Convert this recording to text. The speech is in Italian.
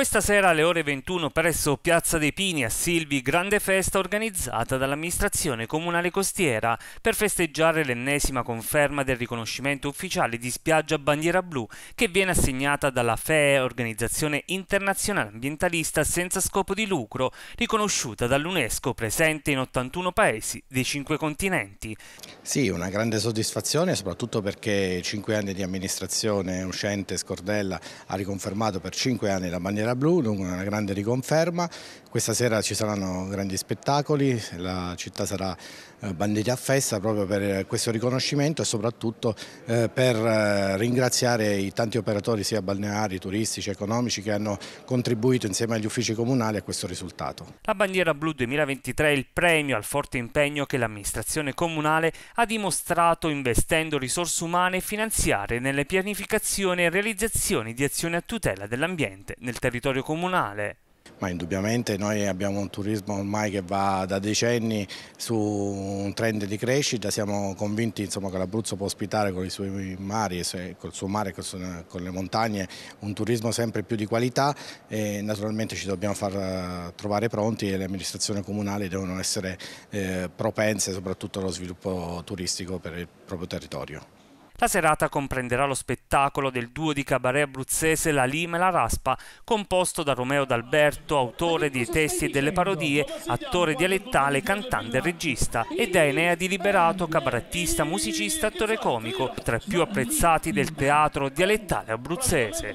Questa sera alle ore 21 presso Piazza dei Pini a Silvi grande festa organizzata dall'amministrazione comunale costiera per festeggiare l'ennesima conferma del riconoscimento ufficiale di spiaggia bandiera blu che viene assegnata dalla FEE, organizzazione internazionale ambientalista senza scopo di lucro, riconosciuta dall'UNESCO presente in 81 paesi dei 5 continenti. Sì, una grande soddisfazione soprattutto perché 5 anni di amministrazione uscente Scordella ha riconfermato per 5 anni la bandiera bandiera blu, dunque una grande riconferma. Questa sera ci saranno grandi spettacoli, la città sarà eh, bandita a festa proprio per questo riconoscimento e soprattutto eh, per eh, ringraziare i tanti operatori sia balneari, turistici, economici che hanno contribuito insieme agli uffici comunali a questo risultato. La bandiera blu 2023 è il premio al forte impegno che l'amministrazione comunale ha dimostrato investendo risorse umane e finanziarie nelle pianificazioni e realizzazioni di azioni a tutela dell'ambiente nel territorio territorio comunale. Ma indubbiamente noi abbiamo un turismo ormai che va da decenni su un trend di crescita, siamo convinti insomma, che l'Abruzzo può ospitare con i suoi mari, col suo mare, con le montagne, un turismo sempre più di qualità e naturalmente ci dobbiamo far eh, trovare pronti e le amministrazioni comunali devono essere eh, propense soprattutto allo sviluppo turistico per il proprio territorio. La serata comprenderà lo spettacolo del duo di cabaret abruzzese La Lima e la Raspa, composto da Romeo D'Alberto, autore dei testi e delle parodie, attore dialettale, cantante e regista, e da Enea di Liberato, cabarettista, musicista, attore comico, tra i più apprezzati del teatro dialettale abruzzese.